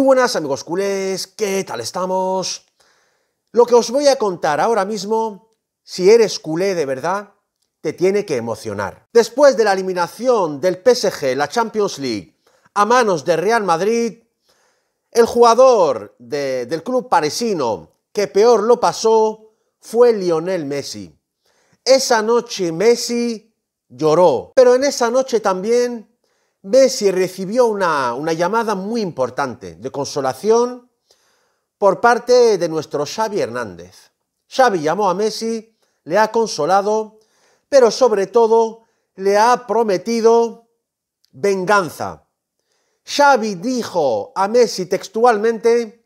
Muy buenas amigos culés, ¿qué tal estamos? Lo que os voy a contar ahora mismo, si eres culé de verdad, te tiene que emocionar. Después de la eliminación del PSG, la Champions League, a manos de Real Madrid, el jugador del club parisino que peor lo pasó fue Lionel Messi. Esa noche Messi lloró, pero en esa noche también Messi recibió una, una llamada muy importante de consolación por parte de nuestro Xavi Hernández. Xavi llamó a Messi, le ha consolado, pero sobre todo le ha prometido venganza. Xavi dijo a Messi textualmente,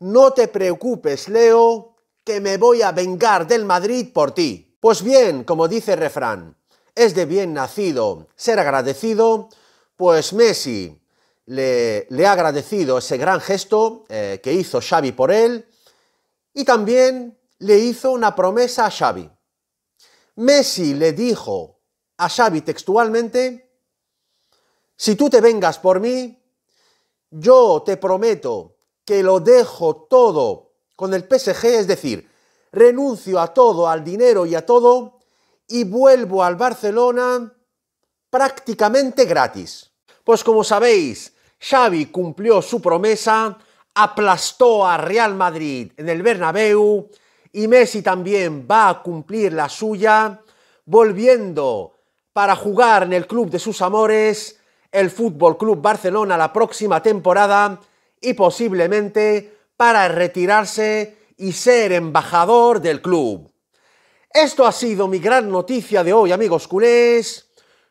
no te preocupes, Leo, que me voy a vengar del Madrid por ti. Pues bien, como dice el refrán, es de bien nacido ser agradecido pues Messi le, ha agradecido ese gran gesto eh, que hizo Xavi por él y también le hizo una promesa a Xavi. Messi le dijo a Xavi textualmente, si tú te vengas por mí, yo te prometo que lo dejo todo con el PSG, es decir, renuncio a todo, al dinero y a todo, y vuelvo al Barcelona prácticamente gratis. Pues como sabéis, Xavi cumplió su promesa, aplastó a Real Madrid en el Bernabéu y Messi también va a cumplir la suya, volviendo para jugar en el club de sus amores, el Fútbol Club Barcelona la próxima temporada y posiblemente para retirarse y ser embajador del club. Esto ha sido mi gran noticia de hoy, amigos culés.